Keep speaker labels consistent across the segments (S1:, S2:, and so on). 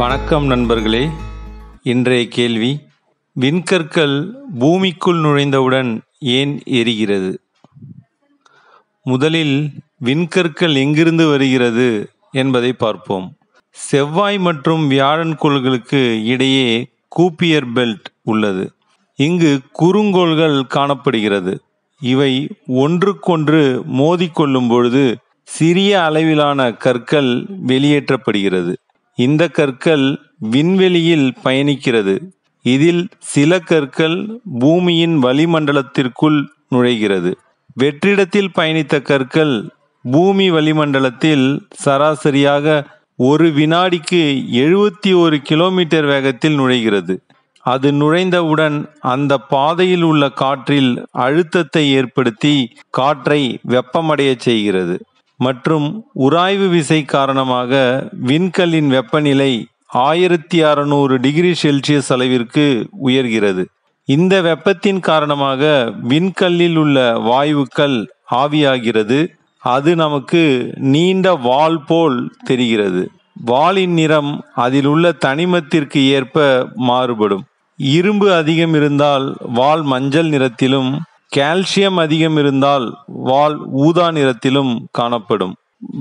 S1: வணக்கம் நண்பர்களே இன்றைய கேள்வி விண்கற்கள் பூமிக்குள் நுழைந்தவுடன் ஏன் எரிகிறது முதலில் விண்கற்கள் எங்கிருந்து வருகிறது என்பதை பார்ப்போம் செவ்வாய் மற்றும் வியாழன் கோள்களுக்கு இடையே கூப்பியர் பெல்ட் உள்ளது இங்கு குறுங்கோள்கள் காணப்படுகிறது இவை ஒன்றுக்கொன்று மோதிக்கொள்ளும் பொழுது சிறிய அளவிலான கற்கள் வெளியேற்றப்படுகிறது இந்த கற்கள் விண்வெளியில் பயணிக்கிறது இதில் சில கற்கள் பூமியின் வளிமண்டலத்திற்குள் நுழைகிறது வெற்றிடத்தில் பயணித்த கற்கள் பூமி வளிமண்டலத்தில் சராசரியாக ஒரு வினாடிக்கு எழுபத்தி ஒரு கிலோமீட்டர் வேகத்தில் நுழைகிறது அது நுழைந்தவுடன் அந்த பாதையில் உள்ள காற்றில் அழுத்தத்தை ஏற்படுத்தி காற்றை வெப்பமடைய செய்கிறது மற்றும் உராய்வு விசை காரணமாக விண்கல்லின் வெப்பநிலை ஆயிரத்தி அறநூறு டிகிரி செல்சியஸ் அளவிற்கு உயர்கிறது இந்த வெப்பத்தின் காரணமாக விண்கல்லில் உள்ள வாயுக்கள் ஆவியாகிறது அது நமக்கு நீண்ட வால் போல் தெரிகிறது வாலின் நிறம் அதில் உள்ள தனிமத்திற்கு ஏற்ப மாறுபடும் இரும்பு அதிகம் இருந்தால் வால் மஞ்சள் நிறத்திலும் கால்சியம் அதிகம் இருந்தால் வால் ஊதா நிறத்திலும் காணப்படும்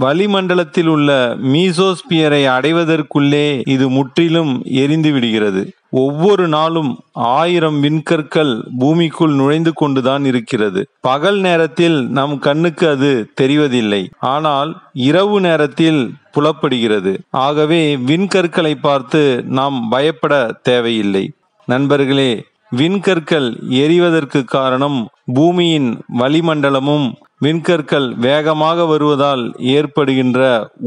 S1: வளிமண்டலத்தில் உள்ள மீசோஸ்பியரை அடைவதற்குள்ளே இது முற்றிலும் எரிந்து விடுகிறது ஒவ்வொரு நாளும் ஆயிரம் விண்கற்கள் பூமிக்குள் நுழைந்து கொண்டுதான் இருக்கிறது பகல் நேரத்தில் நம் கண்ணுக்கு அது தெரிவதில்லை ஆனால் இரவு நேரத்தில் புலப்படுகிறது ஆகவே விண்கற்களை பார்த்து நாம் பயப்பட தேவையில்லை நண்பர்களே விண்கற்கள் எரிவதற்கு காரணம் பூமியின் வளிமண்டலமும் விண்கற்கள் வேகமாக வருவதால் ஏற்படுகின்ற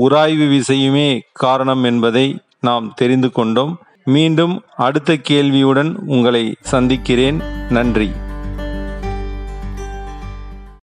S1: உராய்வு விசையுமே காரணம் என்பதை நாம் தெரிந்து கொண்டோம் மீண்டும் அடுத்த கேள்வியுடன் உங்களை சந்திக்கிறேன் நன்றி